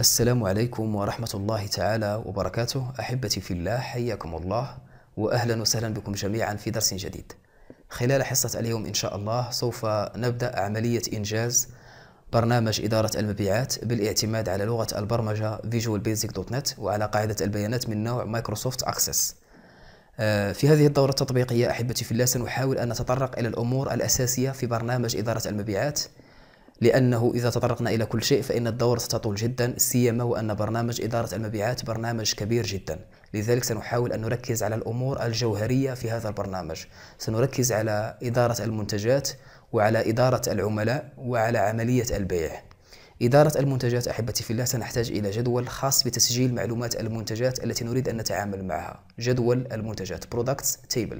السلام عليكم ورحمة الله تعالى وبركاته أحبتي في الله حياكم الله وأهلا وسهلا بكم جميعا في درس جديد خلال حصة اليوم إن شاء الله سوف نبدأ عملية إنجاز برنامج إدارة المبيعات بالاعتماد على لغة البرمجة Visual Basic .NET وعلى قاعدة البيانات من نوع مايكروسوفت أكسس آه، في هذه الدورة التطبيقية أحبتي في الله سنحاول أن نتطرق إلى الأمور الأساسية في برنامج إدارة المبيعات لأنه إذا تطرقنا إلى كل شيء فإن الدورة ستطول جدا سيما وأن برنامج إدارة المبيعات برنامج كبير جدا لذلك سنحاول أن نركز على الأمور الجوهرية في هذا البرنامج سنركز على إدارة المنتجات وعلى إدارة العملاء وعلى عملية البيع إدارة المنتجات أحبتي في الله سنحتاج إلى جدول خاص بتسجيل معلومات المنتجات التي نريد أن نتعامل معها جدول المنتجات Products Table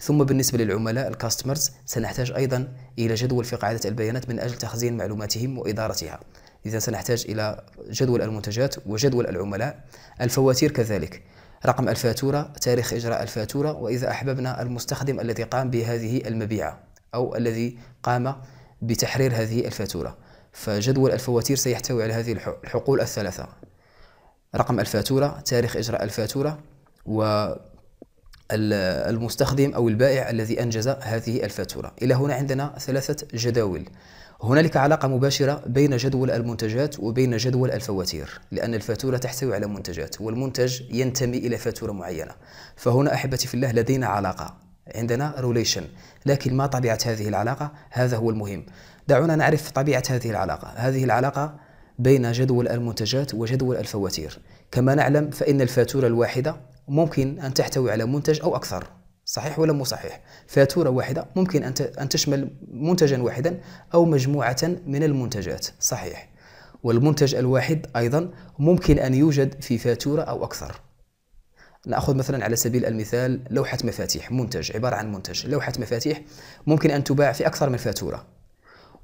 ثم بالنسبة للعملاء الكاستمرز سنحتاج أيضا إلى جدول في قاعدة البيانات من أجل تخزين معلوماتهم وإدارتها إذا سنحتاج إلى جدول المنتجات وجدول العملاء الفواتير كذلك رقم الفاتورة تاريخ إجراء الفاتورة وإذا أحببنا المستخدم الذي قام بهذه المبيعة أو الذي قام بتحرير هذه الفاتورة فجدول الفواتير سيحتوي على هذه الحقول الثلاثة رقم الفاتورة تاريخ إجراء الفاتورة و المستخدم أو البائع الذي أنجز هذه الفاتورة إلى هنا عندنا ثلاثة جداول هنالك علاقة مباشرة بين جدول المنتجات وبين جدول الفواتير لأن الفاتورة تحتوي على منتجات والمنتج ينتمي إلى فاتورة معينة فهنا أحبتي في الله لدينا علاقة عندنا ريليشن لكن ما طبيعة هذه العلاقة هذا هو المهم دعونا نعرف طبيعة هذه العلاقة هذه العلاقة بين جدول المنتجات وجدول الفواتير كما نعلم فإن الفاتورة الواحدة ممكن أن تحتوي على منتج أو أكثر صحيح ولا مو صحيح فاتورة واحدة ممكن أن تشمل منتجا واحدا أو مجموعة من المنتجات صحيح والمنتج الواحد أيضا ممكن أن يوجد في فاتورة أو أكثر ناخذ مثلا على سبيل المثال لوحه مفاتيح منتج عباره عن منتج لوحه مفاتيح ممكن ان تباع في اكثر من فاتوره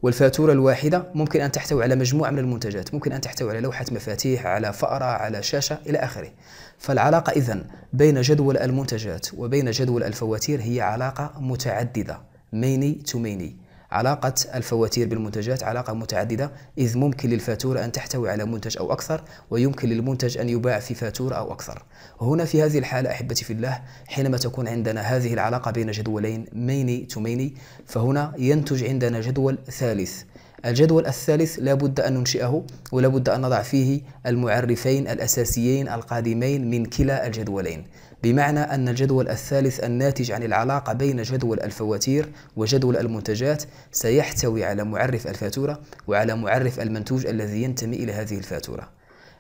والفاتورة الواحدة ممكن أن تحتوي على مجموعة من المنتجات ممكن أن تحتوي على لوحة مفاتيح على فأرة على شاشة إلى آخره فالعلاقة إذن بين جدول المنتجات وبين جدول الفواتير هي علاقة متعددة ميني تو ميني علاقة الفواتير بالمنتجات علاقة متعددة إذ ممكن للفاتورة أن تحتوي على منتج أو أكثر ويمكن للمنتج أن يباع في فاتورة أو أكثر هنا في هذه الحالة أحبتي في الله حينما تكون عندنا هذه العلاقة بين جدولين ميني تو ميني فهنا ينتج عندنا جدول ثالث الجدول الثالث لا بد أن ننشئه ولا بد أن نضع فيه المعرفين الأساسيين القادمين من كلا الجدولين بمعنى أن الجدول الثالث الناتج عن العلاقة بين جدول الفواتير وجدول المنتجات سيحتوي على معرف الفاتورة وعلى معرف المنتوج الذي ينتمي إلى هذه الفاتورة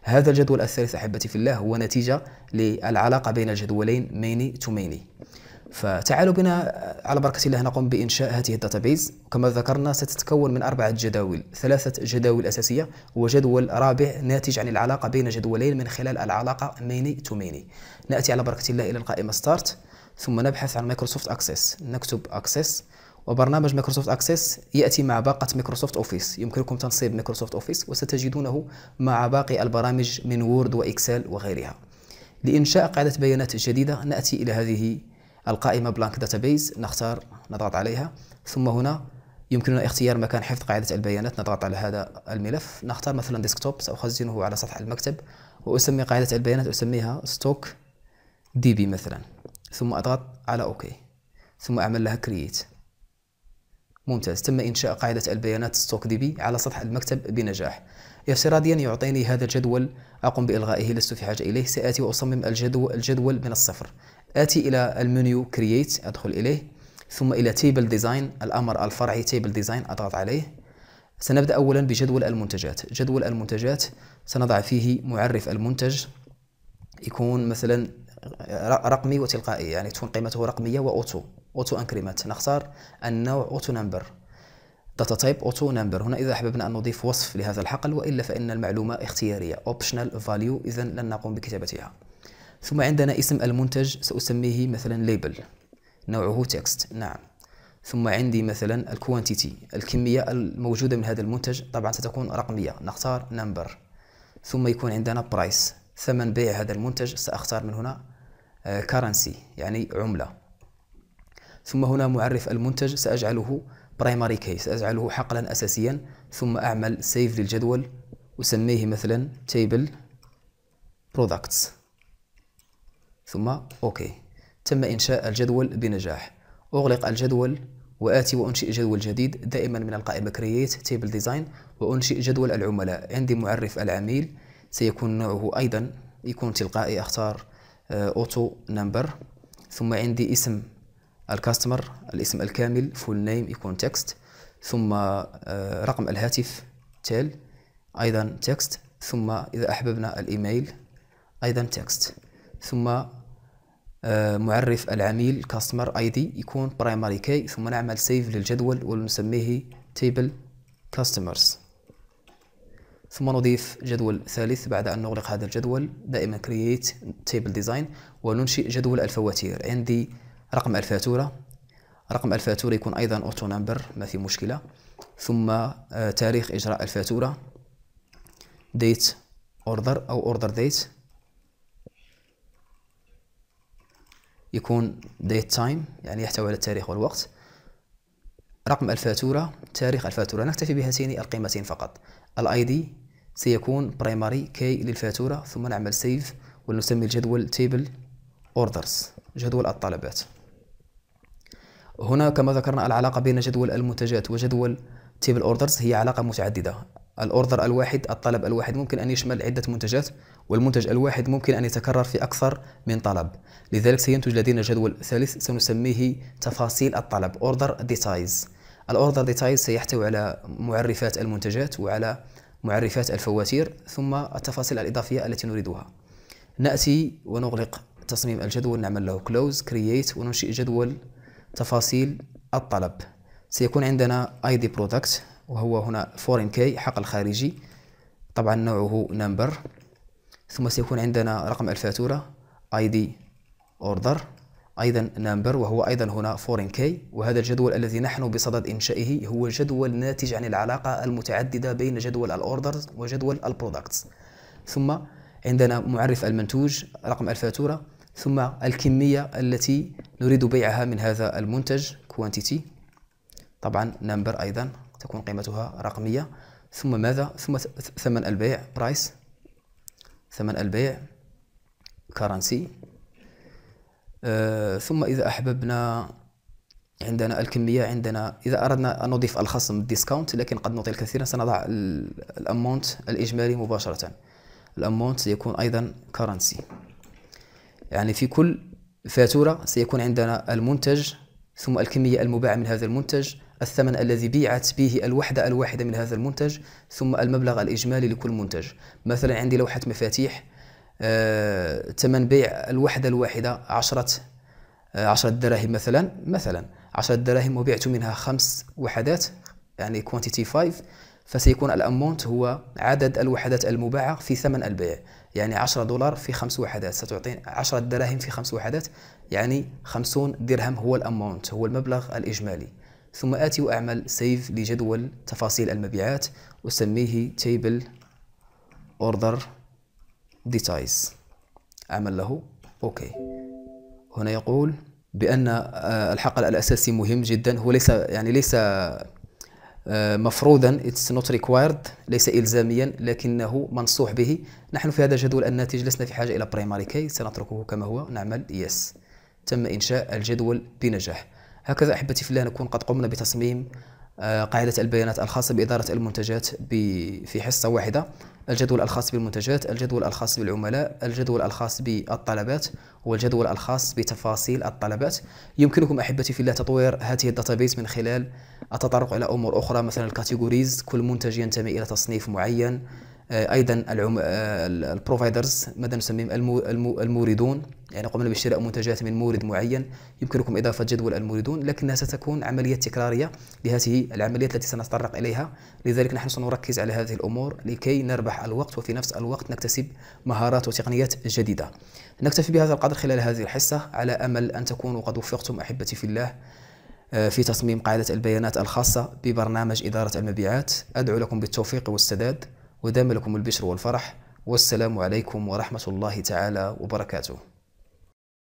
هذا الجدول الثالث أحبتي في الله هو نتيجة للعلاقة بين الجدولين ميني تو ميني فتعالوا بنا آه، على بركة الله نقوم بإنشاء هذه الداتابيز كما ذكرنا ستتكون من أربعة جداول ثلاثة جداول أساسية وجدول رابع ناتج عن العلاقة بين جدولين من خلال العلاقة ميني تو ميني نأتي على بركة الله إلى القائمة ستارت ثم نبحث عن مايكروسوفت أكسس نكتب أكسس وبرنامج مايكروسوفت اكسس ياتي مع باقه مايكروسوفت اوفيس يمكنكم تنصيب مايكروسوفت اوفيس وستجدونه مع باقي البرامج من وورد واكسل وغيرها لانشاء قاعده بيانات جديده ناتي الى هذه القائمة بلانك داتابيز نختار نضغط عليها ثم هنا يمكننا اختيار مكان حفظ قاعدة البيانات نضغط على هذا الملف نختار مثلا ديسكتوب سأخزنه على سطح المكتب وأسمي قاعدة البيانات أسميها ستوك دي بي مثلا ثم أضغط على أوكي ثم أعمل لها كرييت ممتاز تم إنشاء قاعدة البيانات ستوك دي بي على سطح المكتب بنجاح افتراضيا يعطيني هذا الجدول أقوم بإلغائه لست في حاجة إليه سآتي وأصمم الجدول, الجدول من الصفر آتي إلى المنيو كرييت أدخل إليه ثم إلى تيبل ديزاين الأمر الفرعي تيبل ديزاين أضغط عليه سنبدأ أولا بجدول المنتجات جدول المنتجات سنضع فيه معرف المنتج يكون مثلا رقمي وتلقائي يعني تكون قيمته رقمية وأوتو أوتو أنكريمات نختار النوع أوتو نمبر داتا تايب اوتو نمبر هنا اذا احببنا ان نضيف وصف لهذا الحقل والا فان المعلومه اختياريه اوبشنال فاليو اذا لن نقوم بكتابتها ثم عندنا اسم المنتج سأسميه مثلا ليبل نوعه تكست نعم ثم عندي مثلا الكوانتيتي الكمية الموجودة من هذا المنتج طبعا ستكون رقمية نختار نمبر ثم يكون عندنا برايس ثمن بيع هذا المنتج سأختار من هنا كارنسي آه، يعني عملة ثم هنا معرف المنتج سأجعله برايماري كي سأجعله حقلا أساسيا ثم أعمل سيف للجدول أسميه مثلا تيبل برودكتس ثم أوكي تم إنشاء الجدول بنجاح أغلق الجدول وآتي وأنشئ جدول جديد دائما من القائمة Create Table Design وأنشئ جدول العملاء عندي معرف العميل سيكون نوعه أيضا يكون تلقائي أختار آه، Auto Number ثم عندي اسم الكاستمر الاسم الكامل Full Name يكون تكست ثم آه، رقم الهاتف تيل أيضا تكست ثم إذا أحببنا الإيميل أيضا تكست ثم آه، معرف العميل كاستمر اي دي يكون برايمري كي ثم نعمل سيف للجدول ونسميه تيبل كاستمرز ثم نضيف جدول ثالث بعد أن نغلق هذا الجدول دائما كرييت تيبل ديزاين وننشئ جدول الفواتير عندي رقم الفاتورة رقم الفاتورة يكون أيضا اوتو نمبر ما في مشكلة ثم آه، تاريخ إجراء الفاتورة ديت اوردر أو اوردر ديت يكون ديت تايم يعني يحتوي على التاريخ والوقت رقم الفاتورة تاريخ الفاتورة نكتفي بهاتين القيمتين فقط الاي دي سيكون برايمري كي للفاتورة ثم نعمل سيف ونسمي الجدول تيبل اوردرز جدول الطلبات هنا كما ذكرنا العلاقة بين جدول المنتجات وجدول تيبل اوردرز هي علاقة متعددة الاوردر الواحد الطلب الواحد ممكن ان يشمل عده منتجات والمنتج الواحد ممكن ان يتكرر في اكثر من طلب لذلك سينتج لدينا جدول ثالث سنسميه تفاصيل الطلب اوردر ديتايز الاوردر ديتايز سيحتوي على معرفات المنتجات وعلى معرفات الفواتير ثم التفاصيل الاضافيه التي نريدها ناتي ونغلق تصميم الجدول نعمل له كلوز كرييت وننشئ جدول تفاصيل الطلب سيكون عندنا اي دي برودكت وهو هنا فورين كي حقل خارجي طبعا نوعه نمبر ثم سيكون عندنا رقم الفاتورة اي دي اوردر ايضا نمبر وهو ايضا هنا فورين كي وهذا الجدول الذي نحن بصدد انشائه هو جدول ناتج عن العلاقة المتعددة بين جدول الاوردرز وجدول البرودكتس ثم عندنا معرف المنتوج رقم الفاتورة ثم الكمية التي نريد بيعها من هذا المنتج كوانتيتي طبعا نمبر أيضا تكون قيمتها رقمية ثم ماذا ثم ثمن البيع برايس ثمن البيع كارنسي آه ثم إذا أحببنا عندنا الكمية عندنا إذا أردنا أن نضيف الخصم الديسكاونت لكن قد نعطي الكثير سنضع الأمونت الإجمالي مباشرة الأمونت سيكون أيضا كارنسي يعني في كل فاتورة سيكون عندنا المنتج ثم الكمية المباعة من هذا المنتج الثمن الذي بيعت به الوحدة الواحدة من هذا المنتج ثم المبلغ الإجمالي لكل منتج مثلا عندي لوحة مفاتيح ثمن آه، بيع الوحدة الواحدة عشرة آه، عشرة دراهم مثلا مثلا عشرة دراهم وبعت منها خمس وحدات يعني كوانتيتي 5 فسيكون الأمونت هو عدد الوحدات المباعة في ثمن البيع يعني 10 دولار في خمس وحدات ستعطي 10 دراهم في خمس وحدات يعني 50 درهم هو الأمونت هو المبلغ الإجمالي ثم آتي وأعمل سيف لجدول تفاصيل المبيعات وسميه تيبل أوردر ديتايز أعمل له أوكي هنا يقول بأن آه، الحقل الأساسي مهم جدا هو ليس يعني ليس آه، مفروضا اتس نوت ريكوايرد ليس الزاميا لكنه منصوح به نحن في هذا الجدول الناتج لسنا في حاجه الى primary كي سنتركه كما هو نعمل يس yes. تم انشاء الجدول بنجاح هكذا أحبتي في الله نكون قد قمنا بتصميم آه، قاعدة البيانات الخاصة بإدارة المنتجات في حصة واحدة الجدول الخاص بالمنتجات الجدول الخاص بالعملاء الجدول الخاص بالطلبات والجدول الخاص بتفاصيل الطلبات يمكنكم أحبتي في الله تطوير هذه الداتابيس من خلال التطرق إلى أمور أخرى مثلا الكاتيجوريز كل منتج ينتمي إلى تصنيف معين آه، ايضا البروفايدرز آه، ماذا نسميهم الموردون يعني قمنا بشراء منتجات من مورد معين يمكنكم اضافه جدول الموردون لكنها ستكون عمليه تكراريه لهذه العمليات التي سنتطرق اليها لذلك نحن سنركز على هذه الامور لكي نربح الوقت وفي نفس الوقت نكتسب مهارات وتقنيات جديده نكتفي بهذا القدر خلال هذه الحصه على امل ان تكونوا قد وفقتم احبتي في الله آه، في تصميم قاعده البيانات الخاصه ببرنامج اداره المبيعات ادعو لكم بالتوفيق والسداد ودام لكم البشر والفرح والسلام عليكم ورحمة الله تعالى وبركاته